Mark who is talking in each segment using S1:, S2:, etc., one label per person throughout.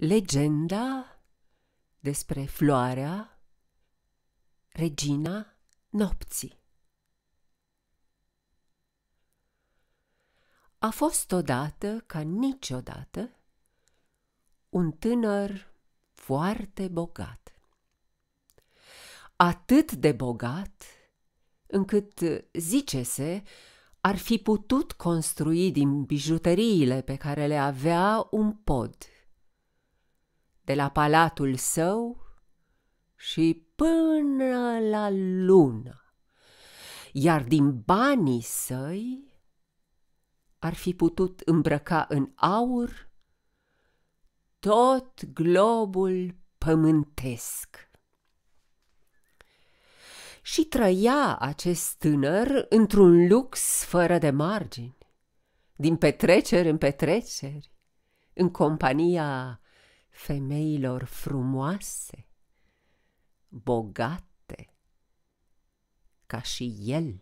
S1: Legenda despre floarea Regina Nopții A fost odată ca niciodată un tânăr foarte bogat. Atât de bogat încât, zice-se, ar fi putut construi din bijuteriile pe care le avea un pod – de la palatul său și până la lună, iar din banii săi ar fi putut îmbrăca în aur tot globul pământesc. Și trăia acest tânăr într-un lux fără de margini, din petreceri în petreceri, în compania femeilor frumoase, bogate, ca și el.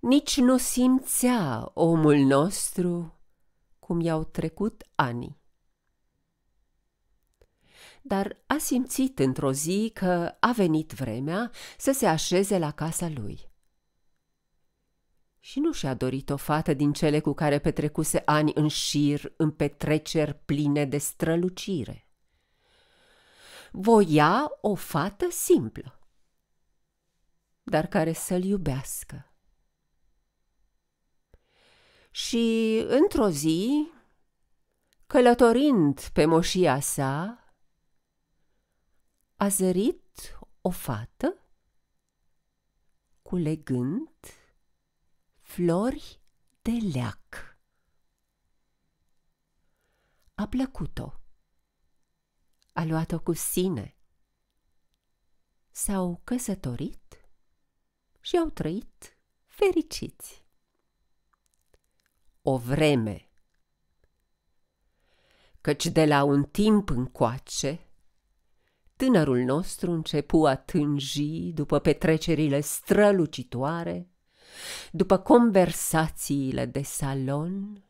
S1: Nici nu simțea omul nostru cum i-au trecut ani. Dar a simțit într-o zi că a venit vremea să se așeze la casa lui – și nu și-a dorit o fată din cele cu care petrecuse ani în șir, în petreceri pline de strălucire. Voia o fată simplă, dar care să-l iubească. Și într-o zi, călătorind pe moșia sa, a zărit o fată, culegând Flori de leac A plăcut-o. A luat-o cu sine. S-au căsătorit și au trăit fericiți. O vreme Căci de la un timp încoace, tânărul nostru începu a tânji după petrecerile strălucitoare după conversațiile de salon,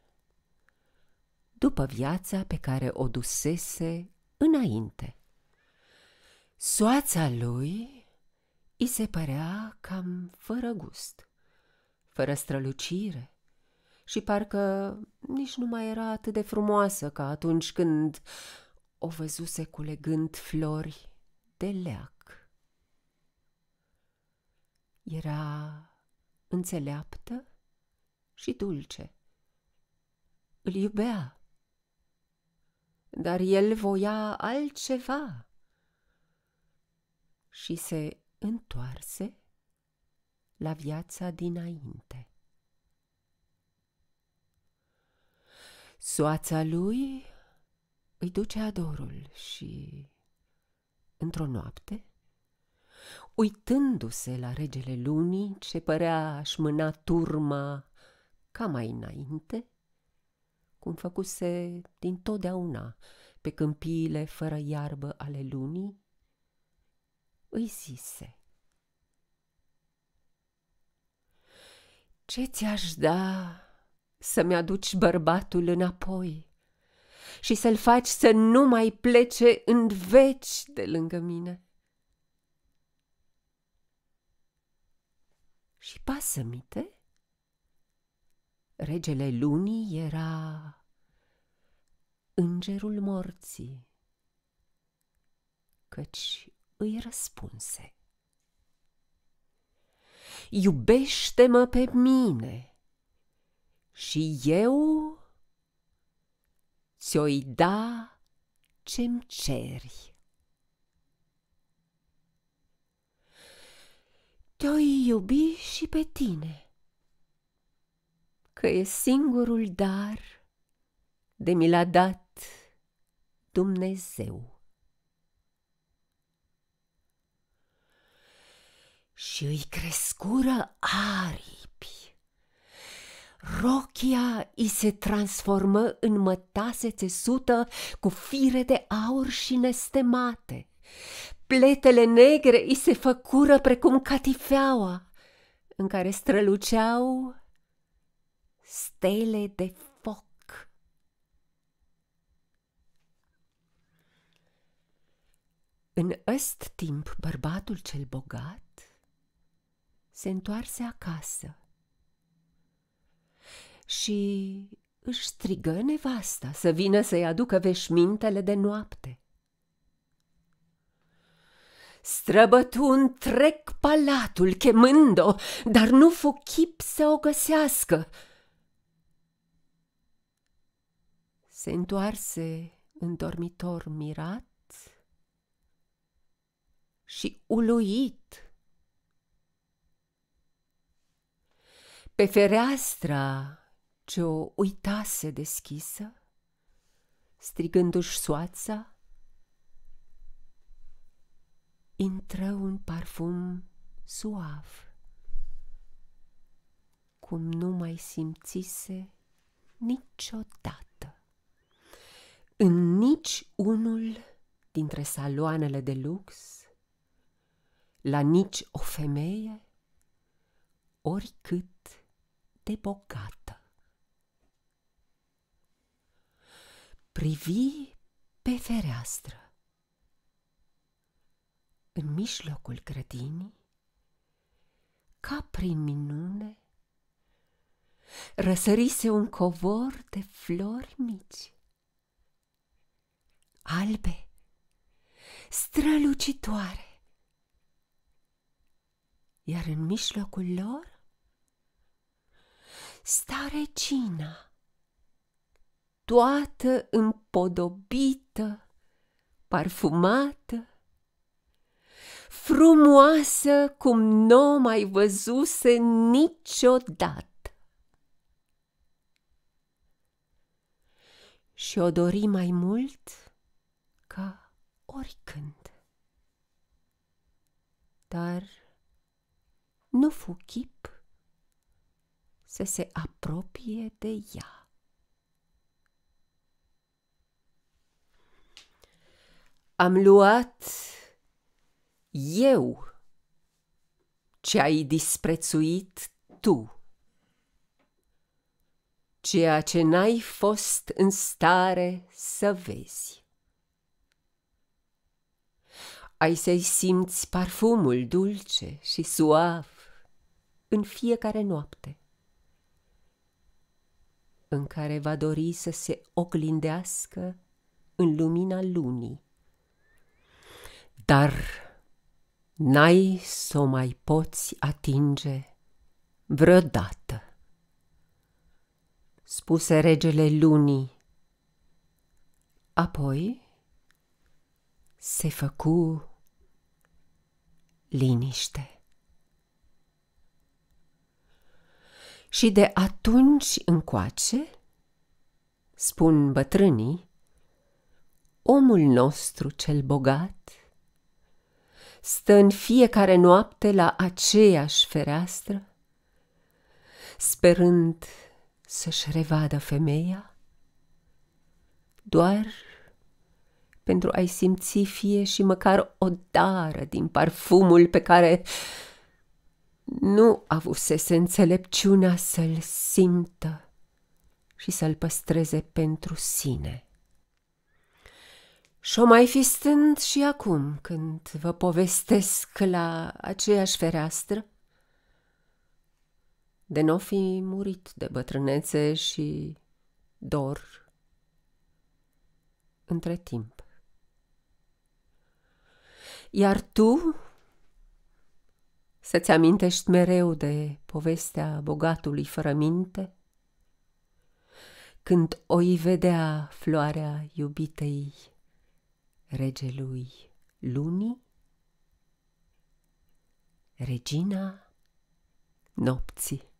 S1: după viața pe care o dusese înainte. Soața lui îi se părea cam fără gust, fără strălucire și parcă nici nu mai era atât de frumoasă ca atunci când o văzuse culegând flori de leac. Era înțeleaptă și dulce. Îl iubea, dar el voia altceva și se întoarse la viața dinainte. Soața lui îi duce adorul și, într-o noapte, uitându-se la regele lunii ce părea aș mâna turma ca mai înainte, cum făcuse din totdeauna pe câmpiile fără iarbă ale lunii, îi zise – Ce ți-aș da să-mi aduci bărbatul înapoi și să-l faci să nu mai plece în veci de lângă mine? Și pasămite? Regele lunii era îngerul morții, căci îi răspunse. Iubește-mă pe mine și eu ți-o-i da ce-mi ceri. te-oi iubi și pe tine, că e singurul dar de mi l-a dat Dumnezeu. Și îi crescură aripi. Rochia îi se transformă în mătase țesută cu fire de aur și nestemate – Pletele negre îi se făcură precum catifeaua, în care străluceau stele de foc. În ăst timp, bărbatul cel bogat se întoarse acasă și își strigă nevasta să vină să-i aducă veșmintele de noapte. Străbătu întreg palatul chemând-o, dar nu fu chip să o găsească. Se întoarse în dormitor mirat și uluit. Pe fereastra ce o uitase deschisă, strigându-și soața, intră un parfum suav, cum nu mai simțise niciodată. În nici unul dintre saloanele de lux, la nici o femeie, oricât de bogată. Privi pe fereastră în mijlocul grădinii, ca prin minune, răsărise un covor de flori mici, albe, strălucitoare, iar în mijlocul lor sta regina, toată împodobită, parfumată, frumoasă cum nu o mai văzuse niciodată. Și o dori mai mult ca oricând. Dar nu fu chip să se apropie de ea. Am luat eu ce ai disprețuit tu. Ceea ce n-ai fost în stare să vezi. Ai să-i simți parfumul dulce și suav în fiecare noapte, în care va dori să se oglindească în lumina lunii. Dar n-ai să o mai poți atinge vreodată. Spuse regele lunii. Apoi se făcu liniște. Și de atunci încoace, spun bătrânii, omul nostru cel bogat – stă în fiecare noapte la aceeași fereastră, sperând să-și revadă femeia, doar pentru a-i simți fie și măcar o dară din parfumul pe care nu avusese înțelepciunea să-l simtă și să-l păstreze pentru sine. Și-o mai fi stând și acum când vă povestesc la aceeași fereastră? De n-o fi murit de bătrânețe și dor între timp. Iar tu să-ți amintești mereu de povestea bogatului fără minte? Când o vedea floarea iubitei regelui lunii, regina nopții.